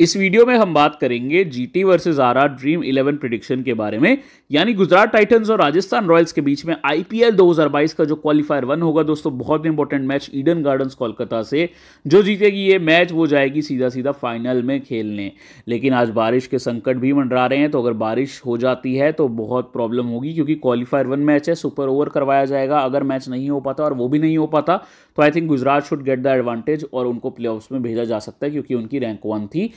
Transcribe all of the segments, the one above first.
इस वीडियो में हम बात करेंगे GT versus RR Dream 11 prediction के बारे में यानी गुजरात टाइटंस और राजस्थान रॉयल्स के बीच में आईपीएल 2022 का जो क्वालिफायर वन होगा दोस्तों बहुत important match Eden Gardens Kolkata से जो जीतेगी ये मैच वो जाएगी सीधा सीधा फाइनल में खेलने लेकिन आज बारिश के संकट भी मंडरा रहे हैं तो अगर बारिश हो जाती है तो बहुत प्रॉब्लम होगी क्योंकि क्वालिफायर वन मैच है सुपर ओवर करवाया जाएगा अगर मैच नहीं हो पाता और वो भी नहीं हो पाता तो I think Gujarat should get the advantage और उनको प्ले में भेजा जा सकता है क्योंकि उनकी रैंक वन थी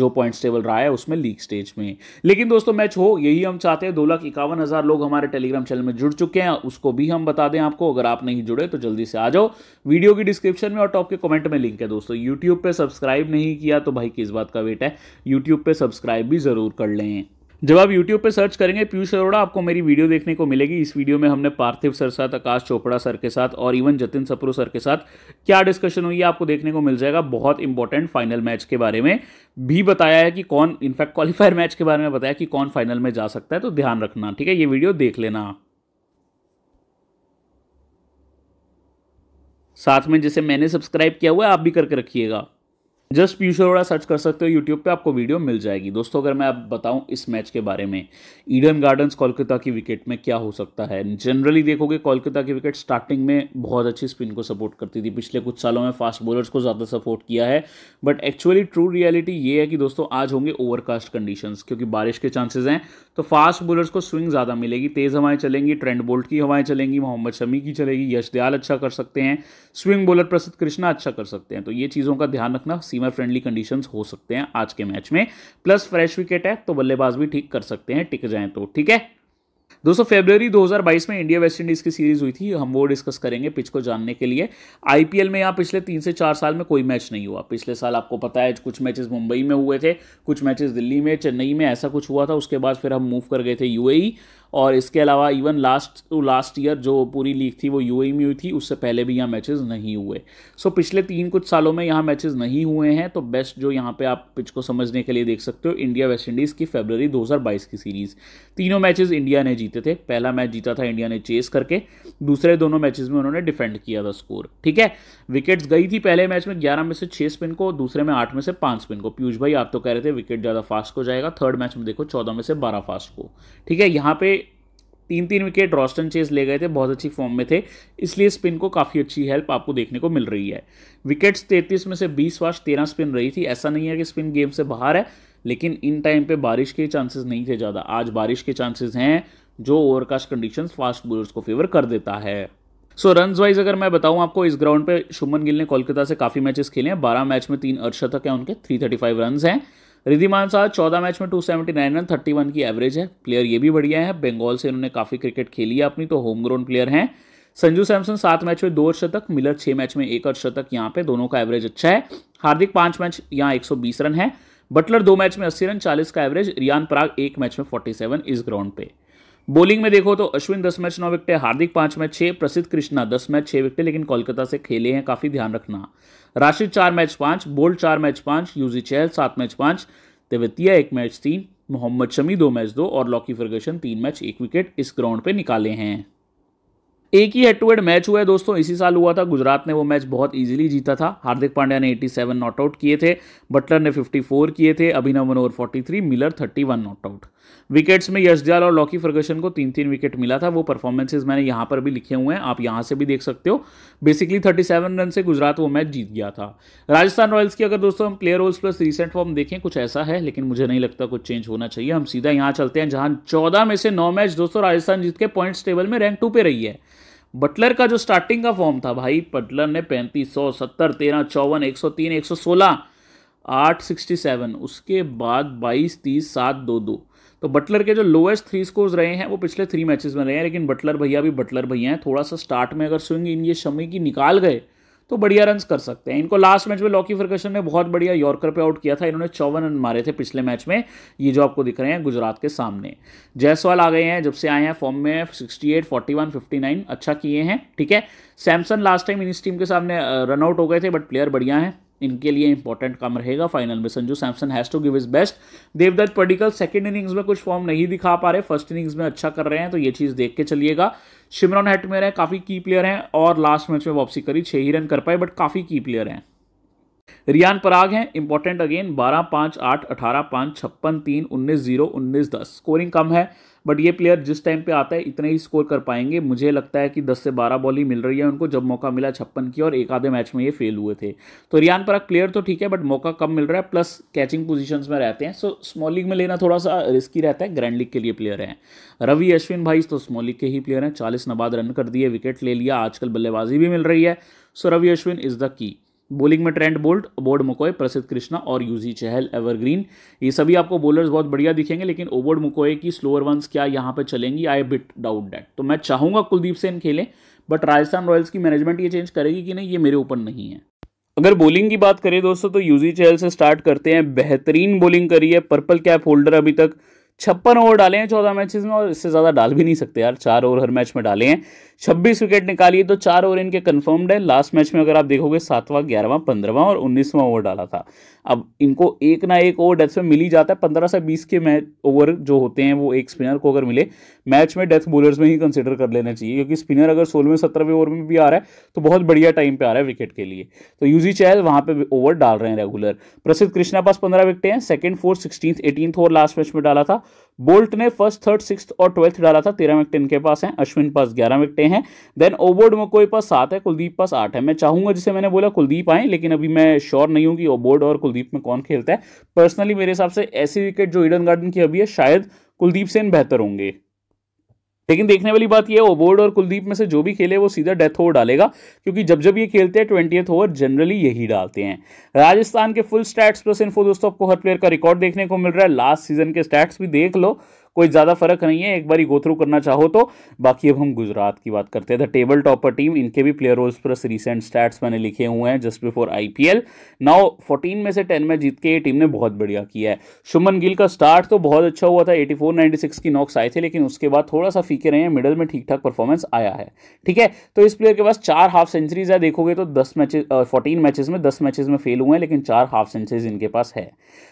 जो पॉइंट्स टेबल रहा है उसमें लीग स्टेज में लेकिन दोस्तों मैच हो यही हम चाहते हैं दो लाख इक्यावन हज़ार लोग हमारे टेलीग्राम चैनल में जुड़ चुके हैं उसको भी हम बता दें आपको अगर आप नहीं जुड़े तो जल्दी से आ जाओ वीडियो की डिस्क्रिप्शन में और टॉप के कमेंट में लिंक है दोस्तों यूट्यूब पर सब्सक्राइब नहीं किया तो भाई किस बात का वेट है यूट्यूब पर सब्सक्राइब भी ज़रूर कर लें जब आप YouTube पे सर्च करेंगे पीयूष अरोड़ा आपको मेरी वीडियो देखने को मिलेगी इस वीडियो में हमने पार्थिव सर साथ आकाश चोपड़ा सर के साथ और इवन जतिन सप्रू सर के साथ क्या डिस्कशन हुई है आपको देखने को मिल जाएगा बहुत इंपॉर्टेंट फाइनल मैच के बारे में भी बताया है कि कौन इनफैक्ट क्वालिफायर मैच के बारे में बताया कि कौन फाइनल में जा सकता है तो ध्यान रखना ठीक है ये वीडियो देख लेना साथ में जिसे मैंने सब्सक्राइब किया हुआ है आप भी करके रखिएगा जस्ट पीयूष अरोड़ा सर्च कर सकते हो यूट्यूब पे आपको वीडियो मिल जाएगी दोस्तों अगर मैं आप बताऊं इस मैच के बारे में ईडन गार्डन्स कोलकाता की विकेट में क्या हो सकता है जनरली देखोगे कोलकाता की विकेट स्टार्टिंग में बहुत अच्छी स्पिन को सपोर्ट करती थी पिछले कुछ सालों में फास्ट बॉलर्स को ज़्यादा सपोर्ट किया है बट एक्चुअली ट्रू रियलिटी ये है कि दोस्तों आज होंगे ओवरकास्ट कंडीशन क्योंकि बारिश के चांसेज हैं तो फास्ट बॉलर्स को स्विंग ज़्यादा मिलेगी तेज़ हवाएं चलेंगी ट्रेंड बोल्ट की हवाएं चलेंगी मोहम्मद शमी की चलेगी यश दयाल अच्छा कर सकते हैं स्विंग बॉलर प्रसिद्ध कृष्णा अच्छा कर सकते हैं तो ये चीज़ों का ध्यान रखना सीमा स्पिनर फ्रेंडली कंडीशन हो सकते हैं आज के मैच में प्लस फ्रेश विकेट है तो बल्लेबाज भी ठीक कर सकते हैं टिक जाए तो ठीक है दोस्तों फेब्रवरी 2022 में इंडिया वेस्ट इंडीज की सीरीज हुई थी हम वो डिस्कस करेंगे पिच को जानने के लिए आईपीएल में यहाँ पिछले तीन से चार साल में कोई मैच नहीं हुआ पिछले साल आपको पता है कुछ मैचेस मुंबई में हुए थे कुछ मैचेस दिल्ली में चेन्नई में ऐसा कुछ हुआ था उसके बाद फिर हम मूव कर गए थे यूएई और इसके अलावा इवन लास्ट लास्ट ईयर जो पूरी लीग थी वो यू e में हुई थी उससे पहले भी यहाँ मैचेस नहीं हुए सो so, पिछले तीन कुछ सालों में यहाँ मैचेस नहीं हुए हैं तो बेस्ट जो यहाँ पे आप पिच को समझने के लिए देख सकते हो इंडिया वेस्ट इंडीज़ की फेबररी 2022 की सीरीज़ तीनों मैचेज इंडिया ने जीते थे पहला मैच जीता था इंडिया ने चेस करके दूसरे दोनों मैचेज में उन्होंने डिफेंड किया था स्कोर ठीक है विकेट्स गई थी पहले मैच में ग्यारह में से छः स्पिन को दूसरे में आठ में से पाँच स्पिन को पीयूष भाई आप तो कह रहे थे विकेट ज़्यादा फास्ट को जाएगा थर्ड मैच में देखो चौदह में से बारह फास्ट को ठीक है यहाँ पे तीन तीन विकेट रॉस्टन चेज ले गए थे बहुत अच्छी फॉर्म में थे इसलिए स्पिन को काफ़ी अच्छी हेल्प आपको देखने को मिल रही है विकेट्स तैंतीस में से बीस वर्ष तेरह स्पिन रही थी ऐसा नहीं है कि स्पिन गेम से बाहर है लेकिन इन टाइम पे बारिश के चांसेस नहीं थे ज़्यादा आज बारिश के चांसेस हैं जो ओवरकास्ट कंडीशन फास्ट बोलर्स को फेवर कर देता है सो रन वाइज अगर मैं बताऊं आपको इस ग्राउंड पे शुभमन गिल ने कोलकाता से काफ़ी मैचेस खेले हैं बारह मैच में तीन अर्शतक हैं उनके थ्री थर्टी फाइव रन हैं रिधिमान साह चौदह मैच में two seventy nine run thirty one की एवरेज है प्लेयर ये भी बढ़िया है बंगाल से इन्होंने काफ़ी क्रिकेट खेली है अपनी तो होम ग्रोन प्लेयर हैं संजू सैमसन सात मैच में दो शतक मिलर छः मैच में एक शतक यहाँ पे दोनों का एवरेज अच्छा है हार्दिक पांच मैच यहाँ एक रन है बटलर दो मैच में अस्सी रन चालीस का एवरेज रियान पराग एक मैच में फोर्टी इस ग्राउंड पे बॉलिंग में देखो तो अश्विन दस मैच नौ विकेट हार्दिक पांच मैच छह प्रसिद्ध कृष्णा दस मैच छह विकेट लेकिन कोलकाता से खेले हैं काफ़ी ध्यान रखना राशिद चार मैच पांच बोल्ड चार मैच पांच यूजी चहल सात मैच पांच तेवतिया एक मैच तीन मोहम्मद शमी दो मैच दो और लॉकी फर्गसन तीन मैच एक विकेट इस ग्राउंड पे निकाले हैं एक ही हेड टू हेड मैच हुआ है दोस्तों इसी साल हुआ था गुजरात ने वो मैच बहुत इजीली जीता था हार्दिक पांड्या ने 87 नॉट आउट किए थे बटलर ने 54 किए थे Abhinav Manohar 43 Miller 31 not out wickets में यशदयाल और लॉकी फर्गसन को तीन तीन विकेट मिला था वो परफॉर्मेंसेज मैंने यहाँ पर भी लिखे हुए हैं आप यहाँ से भी देख सकते हो बेसिकली 37 रन से गुजरात वो मैच जीत गया था राजस्थान रॉयल्स की अगर दोस्तों हम player roles plus recent form देखें कुछ ऐसा है लेकिन मुझे नहीं लगता कुछ चेंज होना चाहिए हम सीधा यहाँ चलते हैं जहाँ चौदह में से नौ मैच दोस्तों राजस्थान जीत के पॉइंट्स टेबल में रैंक टू पे रही है बटलर का जो स्टार्टिंग का फॉर्म था भाई बटलर ने पैंतीस सौ सत्तर तेरह चौवन एक सौ तीन एक सौ सोलह आठ सिक्सटी सेवन उसके बाद बाईस तीस सात दो दो तो बटलर के जो लोएस्ट थ्री स्कोर्स रहे हैं वो पिछले थ्री मैचेस में रहे हैं लेकिन बटलर भैया भी बटलर भैया हैं थोड़ा सा स्टार्ट में अगर स्विंग इन ये शमी की निकाल गए तो बढ़िया रन कर सकते हैं इनको लास्ट मैच में लॉकी फर्कशन ने बहुत बढ़िया यॉर्कर पे आउट किया था इन्होंने चौवन रन मारे थे पिछले मैच में ये जो आपको दिख रहे हैं गुजरात के सामने जायसवाल आ गए हैं जब से आए हैं फॉर्म में 68, 41, 59 अच्छा किए हैं ठीक है सैमसन लास्ट टाइम इन इस टीम के सामने रनआउट हो गए थे बट प्लेयर बढ़िया हैं इनके लिए इंपॉर्टेंट काम रहेगा फाइनल में Sanju Samson has to give his best Devdutt Padikkal second innings में कुछ फॉर्म नहीं दिखा पा रहे फर्स्ट इनिंग्स में अच्छा कर रहे हैं तो ये चीज़ देख के चलिएगा शिमरन में रहे काफ़ी की प्लेयर हैं और लास्ट मैच में वापसी करी छः ही रन कर पाए बट काफ़ी की प्लेयर हैं रियान पराग हैं इंपॉर्टेंट अगेन बारह पाँच आठ अठारह पाँच छप्पन तीन उन्नीस जीरो उन्नीस दस स्कोरिंग कम है बट ये प्लेयर जिस टाइम पे आता है इतने ही स्कोर कर पाएंगे मुझे लगता है कि 10 से 12 बॉल ही मिल रही है उनको जब मौका मिला छप्पन की और एक आधे मैच में ये फेल हुए थे तो रियान पराग प्लेयर तो ठीक है बट मौका कम मिल रहा है प्लस कैचिंग पोजिशन में रहते हैं सो स्मॉल लीग में लेना थोड़ा सा रिस्की रहता है ग्रैंड लीग के लिए प्लेयर हैं रवि अश्विन भाई तो स्मॉल लीग के ही प्लेयर हैं चालीस नबाद रन कर दिए विकेट ले लिया आजकल बल्लेबाजी भी मिल रही है so Ravi Ashwin is the key bowling में Trent Boult Obed McCoy Prasidh Krishna और यूजी चहल एवरग्रीन ये सभी आपको बॉलर्स बहुत बढ़िया दिखेंगे लेकिन ओबोर्ड मुकोय की स्लोअर वंस क्या यहाँ पे चलेंगी आई बिट डाउट डैट तो मैं चाहूँगा कुलदीप सेन खेलें बट राजस्थान रॉयल्स की मैनेजमेंट ये चेंज करेगी कि नहीं ये मेरे ऊपर नहीं है अगर बॉलिंग की बात करें दोस्तों तो यूजी चहल से स्टार्ट करते हैं बेहतरीन बॉलिंग करी है पर्पल कैप होल्डर अभी तक छप्पन ओवर डाले हैं चौदह मैचेस में और इससे ज़्यादा डाल भी नहीं सकते यार चार ओवर हर मैच में डाले हैं छब्बीस विकेट निकालिए तो चार ओवर इनके कन्फर्म्ड है लास्ट मैच में अगर आप देखोगे सातवां ग्यारहवां पंद्रहवां और उन्नीसवां ओवर डाला था अब इनको एक ना एक ओवर डेथ में मिल ही जाता है पंद्रह से बीस के मैच ओवर जो होते हैं वो एक स्पिनर को अगर मिले मैच में डेथ बॉलर्स में ही कंसिडर कर लेना चाहिए क्योंकि स्पिनर अगर सोलहवें सत्रहवें ओवर में भी आ रहा है तो बहुत बढ़िया टाइम पर आ रहा है विकेट के लिए तो यूजी चहल वहाँ पर ओवर डाल रहे हैं रेगुलर प्रसिद्ध कृष्णा पास पंद्रह विकेटें हैं second fourth sixteenth eighteenth over last match में डाला था बोल्ट ने फर्स्ट थर्ड सिक्स और ट्वेल्थ डाला था तेरह विकेट इनके पास हैं अश्विन पास ग्यारह विकटे हैं देन ओबोर्ड कोई पास सात है कुलदीप पास आठ है मैं चाहूंगा जिसे मैंने बोला कुलदीप आए लेकिन अभी मैं श्योर नहीं हूं कि ओबोर्ड और कुलदीप में कौन खेलता है पर्सनली मेरे हिसाब से ऐसी विकेट जो ईडन गार्डन की अभी है शायद कुलदीप सेन बेहतर होंगे लेकिन देखने वाली बात यह ओबोर्ड और कुलदीप में से जो भी खेले वो सीधा डेथ ओवर डालेगा क्योंकि जब जब ये खेलते हैं ट्वेंटी ओवर जनरली यही डालते हैं राजस्थान के फुल स्टैट्स प्लस इन्फो दोस्तों आपको हर प्लेयर का रिकॉर्ड देखने को मिल रहा है लास्ट सीजन के स्टैट्स भी देख लो कोई ज़्यादा फर्क नहीं है एक बार गो थ्रू करना चाहो तो बाकी अब हम गुजरात की बात करते हैं द टेबल टॉपर टीम इनके भी player roles plus recent stats मैंने लिखे हुए हैं just before IPL now fourteen में से टेन में जीत के ये टीम ने बहुत बढ़िया किया है शुमन गिल का स्टार्ट तो बहुत अच्छा हुआ था एटी फोर की नॉक्स आए थे लेकिन उसके बाद थोड़ा सा फीके रहे हैं मिडल में ठीक ठाक परफॉर्मेंस आया है ठीक है तो इस प्लेयर के पास चार हाफ सेंचुरीज है देखोगे तो दस मैच फोर्टीन मैचेस में दस मैचेस में फेल हुए हैं लेकिन चार हाफ सेंचुरीज इनके पास है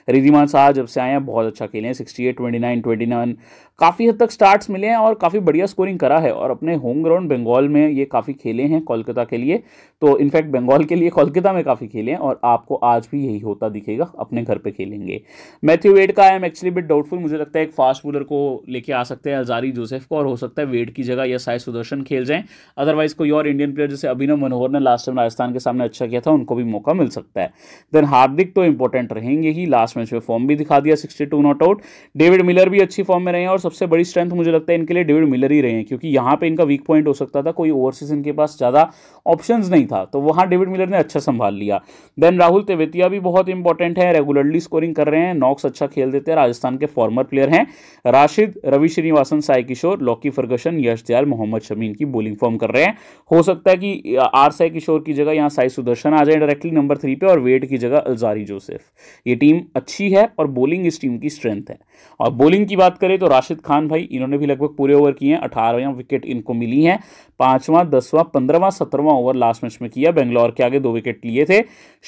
रिधिमान शाह जब से आए हैं बहुत अच्छा खेले हैं sixty eight twenty nine twenty nine run काफ़ी हद तक स्टार्ट्स मिले हैं और काफ़ी बढ़िया स्कोरिंग करा है और अपने होम ग्राउंड बंगाल में ये काफ़ी खेले हैं कोलकाता के लिए तो इनफैक्ट बंगाल के लिए कोलकाता में काफ़ी खेले हैं और आपको आज भी यही होता दिखेगा अपने घर पर खेलेंगे मैथ्यू वेड का I am actually bit doubtful मुझे लगता है एक फास्ट बॉलर को लेके आ सकते हैं अजारी जोसेफ को और हो सकता है वेड की जगह या साई सुदर्शन खेल जाएँ अदरवाइज कोई और इंडियन प्लेयर जैसे अभिनव मनोहर ने लास्ट टाइम राजस्थान के सामने अच्छा किया था उनको भी मौका मिल सकता है देन हार्दिक तो इंपॉर्टेंट रहेंगे ही लास्ट मैच में फॉर्म भी दिखा दिया sixty not out David Miller भी अच्छी फॉर्म फॉर्म में रहे हैं और सबसे बड़ी स्ट्रेंथ मुझे लगता है इनके लिए डेविड मिलर ही रहे हैं क्योंकि यहाँ पे इनका वीक पॉइंट हो सकता था कोई ओवरसीज इनके पास ज़्यादा ऑप्शन नहीं था तो वहाँ डेविड मिलर ने अच्छा संभाल लिया देन राहुल तेवेतिया भी बहुत इंपॉर्टेंट है रेगुलरली स्कोरिंग कर रहे हैं नॉक्स अच्छा खेल देते हैं राजस्थान के फॉर्मर प्लेयर हैं राशिद रवि श्रीनिवासन साई किशोर लॉकी फर्गसन यश दयाल मोहम्मद शमी इनकी बॉलिंग फॉर्म कर रहे हैं हो सकता है कि आर साई किशोर की जगह यहाँ साई सुदर्शन आ जाए डायरेक्टली नंबर थ्री पे और वेट की जगह अलजारी जोसेफ ये टीम अच्छी है और बॉलिंग इस टीम की स्ट्रेंथ है और बॉलिंग की बात करें करें तो राशिद खान भाई इन्होंने भी लगभग पूरे ओवर किए हैं अठारहवें विकेट इनको मिली हैं पाँचवां दसवां पंद्रहवां सत्रहवां ओवर लास्ट मैच में किया बेंगलौर के आगे दो विकेट लिए थे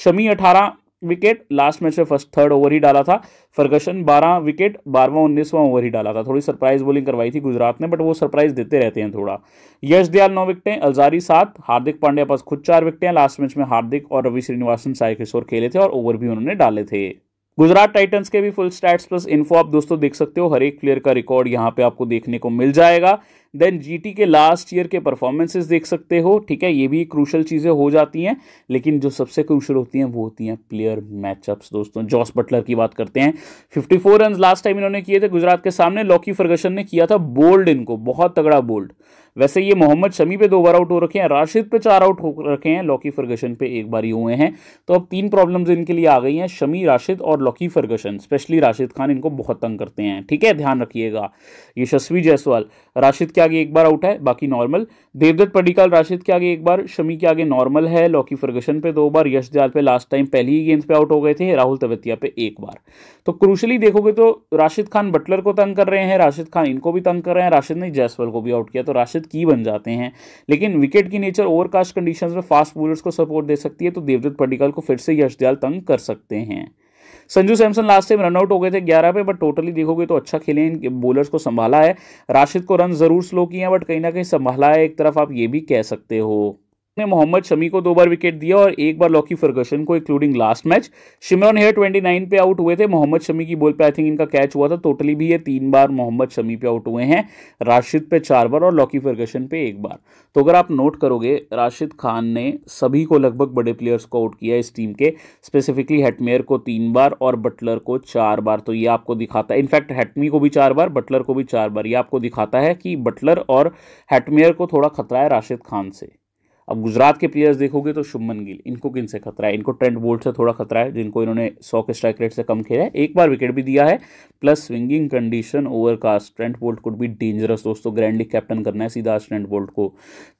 शमी अठारह विकेट लास्ट मैच में फर्स्ट थर्ड ओवर ही डाला था फर्गसन 12 विकेट बारहवां उन्नीसवां ओवर ही डाला था थोड़ी सरप्राइज बॉलिंग करवाई थी गुजरात ने बट वो सरप्राइज देते रहते हैं थोड़ा यश दयाल नौ विकटें अलजारी सात हार्दिक पांड्या पास खुद चार विकटें लास्ट मैच में हार्दिक और रवि श्रीनिवासन साई किशोर खेले थे और ओवर भी उन्होंने डाले थे गुजरात टाइटंस के भी फुल स्टैट्स प्लस इन्फो आप दोस्तों देख सकते हो हर एक प्लेयर का रिकॉर्ड यहाँ पे आपको देखने को मिल जाएगा देन जीटी के लास्ट ईयर के परफॉर्मेंसेस देख सकते हो ठीक है ये भी क्रूशल चीज़ें हो जाती हैं लेकिन जो सबसे क्रूशल होती हैं वो होती हैं प्लेयर मैचअप्स दोस्तों जॉस बटलर की बात करते हैं 54 फोर रन लास्ट टाइम इन्होंने किए थे गुजरात के सामने लॉकी फर्गसन ने किया था बोल्ड इनको बहुत तगड़ा बोल्ड वैसे ये मोहम्मद शमी पे दो बार आउट हो रखे हैं राशिद पे चार आउट हो रखे हैं लॉकी फर्गसन पे एक बार ही हुए हैं तो अब तीन प्रॉब्लम्स इनके लिए आ गई हैं शमी राशिद और Lockie Ferguson specially Rashid Khan इनको बहुत तंग करते हैं ठीक है ध्यान रखिएगा यशस्वी जायसवाल राशिद के आगे एक बार आउट है बाकी नॉर्मल देवदत्त पडिकाल राशिद के आगे एक बार शमी के आगे नॉर्मल है लॉकी फर्गसन पे दो बार यश दयाल पे लास्ट टाइम पहली ही गेंद पे आउट हो गए थे राहुल तवतिया पे एक बार तो क्रूशली देखोगे तो राशिद खान बटलर को तंग कर रहे हैं राशिद खान इनको भी तंग कर रहे हैं राशिद ने जायसवाल को भी आउट किया तो राशिद मदद की बन जाते हैं लेकिन विकेट की नेचर ओवरकास्ट कंडीशन में फास्ट बोलर्स को सपोर्ट दे सकती है तो देवदत्त पडिकल को फिर से यशदयाल तंग कर सकते हैं Sanju Samson last time run out हो गए थे 11 पे बट टोटली देखोगे तो अच्छा खेले इन बोलर्स को संभाला है राशिद को रन जरूर स्लो किए हैं बट कहीं ना कहीं संभाला है एक तरफ आप ये भी कह सकते हो ने मोहम्मद शमी को दो बार विकेट दिया और एक बार लॉकी फर्गसन को इंक्लूडिंग लास्ट मैच शिमरन हेयर 29 पे आउट हुए थे मोहम्मद शमी की बॉल पे आई थिंक इनका कैच हुआ था टोटली भी ये तीन बार मोहम्मद शमी पे आउट हुए हैं राशिद पे चार बार और लॉकी फर्गसन पे एक बार तो अगर आप नोट करोगे राशिद खान ने सभी को लगभग बड़े प्लेयर्स को आउट किया इस टीम के स्पेसिफिकली हेटमेयर को तीन बार और बटलर को चार बार तो ये आपको दिखाता है इनफैक्ट हेटमी को भी चार बार बटलर को भी चार बार ये आपको दिखाता है कि बटलर और हेटमेयर को थोड़ा खतरा है राशिद खान से अब गुजरात के प्लेयर्स देखोगे तो शुभमन गिल इनको किन से खतरा है इनको ट्रेंड बोल्ट से थोड़ा खतरा है जिनको इन्होंने सौ के स्ट्राइक रेट से कम खेला है एक बार विकेट भी दिया है plus swinging condition overcast Trent Boult could भी डेंजरस दोस्तों ग्रैंड लीग कैप्टन करना है सीधा ट्रेंट बोल्ट को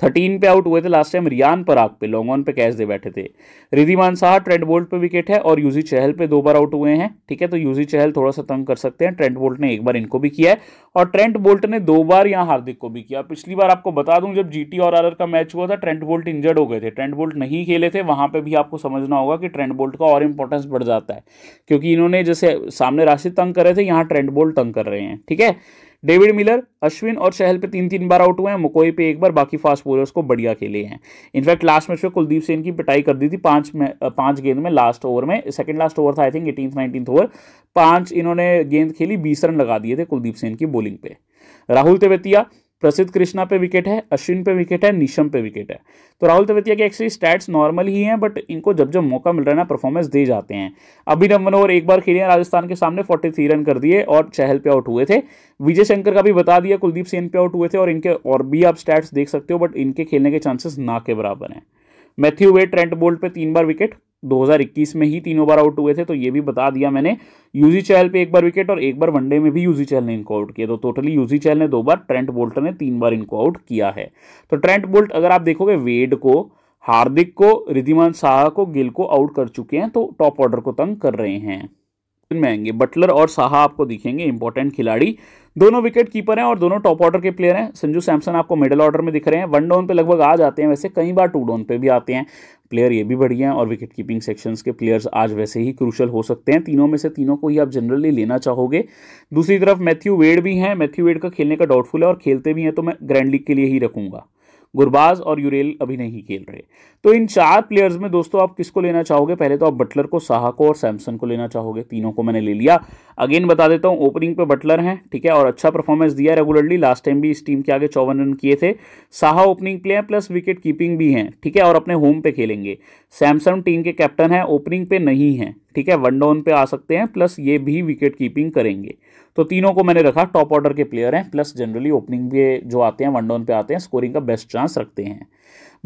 थर्टीन पे आउट हुए थे last time Riyan Parag पे लॉन्ग ऑन पे कैच दे बैठे थे रिधिमान शाह ट्रेंट बोल्ट पर विकेट है और यूजी चहल पे दो बार आउट हुए हैं ठीक है तो यूजी चहल थोड़ा सा तंग कर सकते हैं ट्रेंट बोल्ट ने एक बार इनको भी किया है और ट्रेंट बोल्ट ने दो बार यहाँ हार्दिक को भी किया पिछली बार आपको बता दूं जब जीटी और आर का मैच हुआ था ट्रेंट बोल्ट बोल्ट इंजर्ड हो गए थे ट्रेंड बोल्ट नहीं खेले थे वहाँ पे भी आपको समझना होगा कि ट्रेंड बोल्ट का और इंपॉर्टेंस बढ़ जाता है क्योंकि इन्होंने जैसे सामने राशिद तंग कर रहे थे यहाँ ट्रेंड बोल्ट तंग कर रहे हैं ठीक है डेविड मिलर अश्विन और चहल पे तीन तीन बार आउट हुए हैं मुकोई पे एक बार बाकी फास्ट बॉलर्स को बढ़िया खेले हैं इनफैक्ट लास्ट मैच में कुलदीप सेन की पिटाई कर दी थी पांच में पांच गेंद में लास्ट ओवर में सेकंड लास्ट ओवर था I think eighteen nineteen over पांच इन्होंने गेंद खेली बीस रन लगा दिए थे कुलदीप सेन की बॉलिंग पे राहुल तेवतिया प्रसिद्ध कृष्णा पे विकेट है अश्विन पे विकेट है निशम पे विकेट है तो राहुल तेवतिया के एक्चुअली स्टैट्स नॉर्मल ही हैं बट इनको जब जब मौका मिल रहा है ना परफॉर्मेंस दे जाते हैं अभिनव मनोहर एक बार खेले राजस्थान के सामने फोर्टी थ्री रन कर दिए और चहल पे आउट हुए थे विजय शंकर का भी बता दिया कुलदीप सेन पे आउट हुए थे और इनके और भी आप स्टैट्स देख सकते हो बट इनके खेलने के चांसेस ना के बराबर हैं मैथ्यू वे ट्रेंट बोल्ट पे तीन बार विकेट 2021 में ही तीनों बार आउट हुए थे तो ये भी बता दिया मैंने यूजी चैल पे एक बार विकेट और एक बार वनडे में भी यूजी चैल ने इनको आउट किया तो टोटली यूजी चैल ने दो बार ट्रेंट बोल्ट ने तीन बार इनको आउट किया है तो ट्रेंट बोल्ट अगर आप देखोगे वेड को हार्दिक को रिधिमान शाह को गिल को आउट कर चुके हैं तो टॉप ऑर्डर को तंग कर रहे हैं में आएंगे बटलर और साहा आपको दिखेंगे इंपॉर्टेंट खिलाड़ी दोनों विकेट कीपर हैं और दोनों टॉप ऑर्डर के प्लेयर हैं संजू सैमसन आपको मिडिल ऑर्डर में दिख रहे हैं वन डाउन पे लगभग आ जाते हैं वैसे कई बार टू डाउन पे भी आते हैं प्लेयर ये भी बढ़िया हैं और विकेट कीपिंग सेक्शंस के प्लेयर्स आज वैसे ही क्रूशल हो सकते हैं तीनों में से तीनों को ही आप जनरली लेना चाहोगे दूसरी तरफ मैथ्यू वेड भी हैं मैथ्यू वेड का खेलने का डाउटफुल है और खेलते भी हैं तो मैं ग्रैंड लीग के लिए ही रखूंगा गुरबाज और यूरेल अभी नहीं खेल रहे तो इन चार प्लेयर्स में दोस्तों आप किसको लेना चाहोगे पहले तो आप बटलर को साहा को और सैमसन को लेना चाहोगे तीनों को मैंने ले लिया अगेन बता देता हूँ ओपनिंग पे बटलर हैं ठीक है और अच्छा परफॉर्मेंस दिया रेगुलरली लास्ट टाइम भी इस टीम के आगे चौवन रन किए थे साहा ओपनिंग प्ले हैं प्लस विकेट कीपिंग भी हैं ठीक है और अपने होम पे खेलेंगे सैमसंग टीम के कैप्टन हैं ओपनिंग पे नहीं हैं ठीक है वन डाउन पे आ सकते हैं प्लस ये भी विकेट कीपिंग करेंगे तो तीनों को मैंने रखा टॉप ऑर्डर के प्लेयर हैं प्लस जनरली ओपनिंग पे जो आते हैं वन डाउन पे आते हैं स्कोरिंग का बेस्ट चांस रखते हैं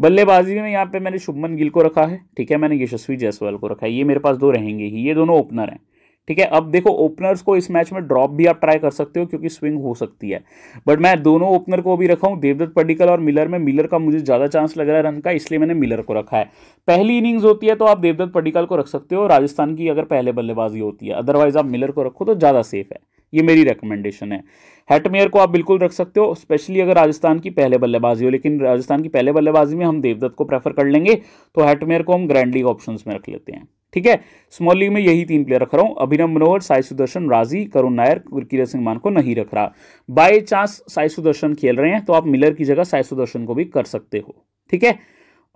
बल्लेबाजी में यहाँ पे मैंने शुभमन गिल को रखा है ठीक है मैंने यशस्वी जायसवाल को रखा है ये मेरे पास दो रहेंगे ही ये दोनों ओपनर हैं ठीक है अब देखो ओपनर्स को इस मैच में ड्रॉप भी आप ट्राई कर सकते हो क्योंकि स्विंग हो सकती है बट मैं दोनों ओपनर को भी रखा हूँ देवदत्त पडिकल और मिलर में मिलर का मुझे ज़्यादा चांस लग रहा है रन का इसलिए मैंने मिलर को रखा है पहली इनिंग्स होती है तो आप देवदत्त पडिकल को रख सकते हो राजस्थान की अगर पहले बल्लेबाजी होती है अदरवाइज आप मिलर को रखो तो ज़्यादा सेफ है ये मेरी रिकमेंडेशन है हेटमेयर को आप बिल्कुल रख सकते हो स्पेशली अगर राजस्थान की पहले बल्लेबाजी हो लेकिन राजस्थान की पहले बल्लेबाजी में हम देवदत्त को प्रेफर कर लेंगे तो हेटमेयर को हम ग्रैंड लीग ऑप्शन में रख लेते हैं ठीक है स्मॉल लीग में यही तीन प्लेयर रख रहा हूं अभिनव मनोहर साई सुदर्शन राजी करुण नायर गुरकीरत सिंह मान को नहीं रख रहा बाय चांस साई सुदर्शन खेल रहे हैं तो आप मिलर की जगह साई सुदर्शन को भी कर सकते हो ठीक है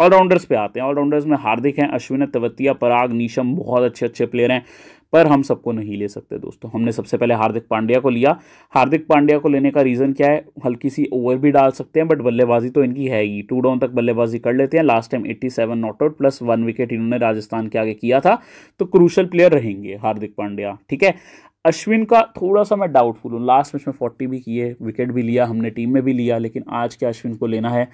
ऑलराउंडर्स पे आते हैं ऑलराउंडर्स में हार्दिक हैं अश्विन तवतिया पराग नीशम बहुत अच्छे अच्छे प्लेयर हैं पर हम सबको नहीं ले सकते दोस्तों हमने सबसे पहले हार्दिक पांड्या को लिया हार्दिक पांड्या को लेने का रीज़न क्या है हल्की सी ओवर भी डाल सकते हैं बट बल्लेबाजी तो इनकी है ही टू डाउन तक बल्लेबाजी कर लेते हैं last time eighty seven not out plus one wicket इन्होंने राजस्थान के आगे किया था तो क्रूशल प्लेयर रहेंगे हार्दिक पांड्या ठीक है अश्विन का थोड़ा सा मैं डाउटफुल हूँ लास्ट मैच में फोर्टी भी किए विकेट भी लिया हमने टीम में भी लिया लेकिन आज क्या अश्विन को लेना है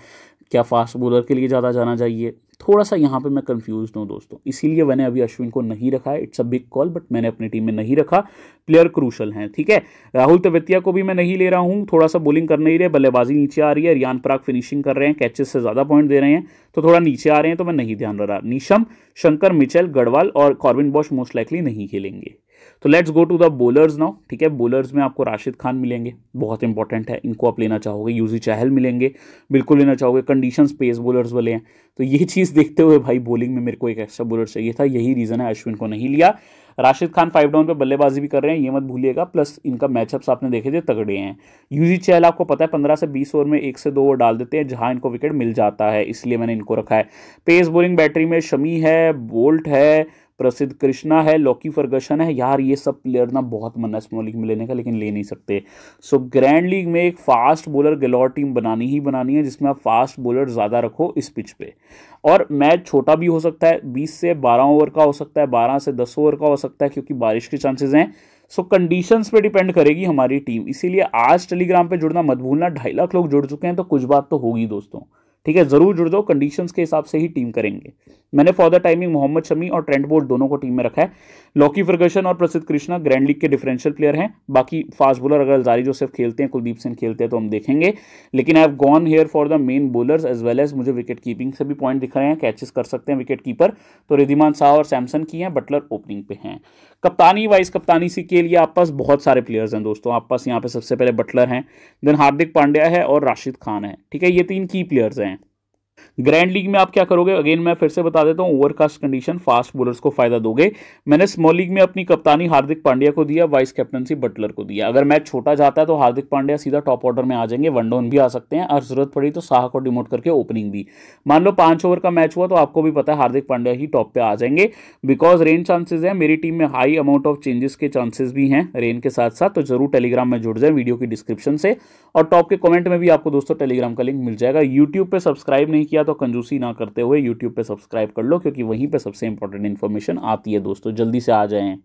क्या फास्ट बॉलर के लिए ज़्यादा जाना चाहिए थोड़ा सा यहाँ पे मैं कंफ्यूज हूँ दोस्तों इसीलिए मैंने अभी अश्विन को नहीं रखा है it's a big call but मैंने अपनी टीम में नहीं रखा प्लेयर क्रूशल हैं ठीक है राहुल तवेतिया को भी मैं नहीं ले रहा हूँ थोड़ा सा बॉलिंग कर नहीं रहे बल्लेबाजी नीचे आ रही है रियान पराग फिनिशिंग कर रहे हैं कैचेस से ज़्यादा पॉइंट दे रहे हैं तो थोड़ा नीचे आ रहे हैं तो मैं नहीं ध्यान रहा नीशम शंकर मिचल गढ़वाल और कॉर्बिन बॉश मोस्ट लाइकली नहीं खेलेंगे तो let's go to the bowlers now ठीक है बोलर्स में आपको राशिद खान मिलेंगे बहुत इंपॉर्टेंट है इनको आप लेना चाहोगे यूजी चहल मिलेंगे बिल्कुल लेना चाहोगे कंडीशन पेस बोलर्स वाले हैं तो ये चीज़ देखते हुए भाई बोलिंग में मेरे को एक एक्स्ट्रा बोलर चाहिए था यही रीज़न है अश्विन को नहीं लिया राशिद खान फाइव डाउन पे बल्लेबाजी भी कर रहे हैं ये मत भूलिएगा प्लस इनका मैचअप्स आपने देखे थे तगड़े हैं यूजी चहल आपको पता है पंद्रह से बीस ओवर में एक से दो ओवर डाल देते हैं जहां इनको विकेट मिल जाता है इसलिए मैंने इनको रखा है पेस बोलिंग बैटरी में शमी है बोल्ट है प्रसिद्ध कृष्णा है लॉकी फर्गसन है यार ये सब प्लेयर ना बहुत मन है स्मॉल लीग में लेने का लेकिन ले नहीं सकते सो ग्रैंड लीग में एक फास्ट बॉलर गलौर टीम बनानी ही बनानी है जिसमें आप फास्ट बॉलर ज़्यादा रखो इस पिच पे और मैच छोटा भी हो सकता है बीस से बारह ओवर का हो सकता है बारह से दस ओवर का हो सकता है क्योंकि बारिश के चांसेज हैं सो कंडीशंस पे डिपेंड करेगी हमारी टीम इसीलिए आज टेलीग्राम पे जुड़ना मत भूलना ढाई लाख लोग जुड़ चुके हैं तो कुछ बात तो होगी दोस्तों ठीक है ज़रूर जुड़ जाओ कंडीशंस के हिसाब से ही टीम करेंगे मैंने for the timing Mohammed Shami और ट्रेंड बोल्ट दोनों को टीम में रखा है लॉकी फर्गसन और प्रसिद्ध कृष्णा ग्रैंड लीग के डिफरेंशियल प्लेयर हैं बाकी फास्ट बॉलर अगर अलजारी जोसेफ खेलते हैं कुलदीप सिंह खेलते हैं तो हम देखेंगे लेकिन I have gone here for the main bowlers as well as मुझे विकेट कीपिंग से भी पॉइंट दिख रहे हैं कैचेस कर सकते हैं विकेट कीपर तो रिधिमान शाह और सैमसन की हैं बटलर ओपनिंग पे हैं कप्तानी वाइस कप्तानी सी के लिए आप पास बहुत सारे प्लेयर्स हैं दोस्तों आप पास यहाँ पे सबसे पहले बटलर हैं देन हार्दिक पांड्या है और राशिद खान है ठीक है ये तीन की प्लेयर्स हैं ग्रैंड लीग में आप क्या करोगे अगेन मैं फिर से बता देता हूँ ओवरकास्ट कंडीशन फास्ट बॉलर्स को फायदा दोगे मैंने स्मॉल लीग में अपनी कप्तानी हार्दिक पांड्या को दिया वाइस कैप्टनसी बटलर को दिया अगर मैच छोटा जाता है तो हार्दिक पांड्या सीधा टॉप ऑर्डर में आ जाएंगे वन डाउन भी आ सकते हैं और जरूरत पड़ी तो शाह को डिमोट करके ओपनिंग भी मान लो पांच ओवर का मैच हुआ तो आपको भी पता है हार्दिक पांड्या ही टॉप पे आ जाएंगे बिकॉज रेन चांसेज है मेरी टीम में हाई अमाउंट ऑफ चेंजेस के चांसेस भी हैं रेन के साथ साथ तो जरूर टेलीग्राम में जुड़ जाए वीडियो की डिस्क्रिप्शन से और टॉप के कॉमेंट में भी आपको दोस्तों टेलीग्राम का लिंक मिल जाएगा यूट्यूब पर सब्सक्राइब नहीं किया तो कंजूसी ना करते हुए यूट्यूब पे सब्सक्राइब कर लो क्योंकि वहीं पे सबसे इंपॉर्टेंट इन्फॉर्मेशन आती है दोस्तों जल्दी से आ जाएँ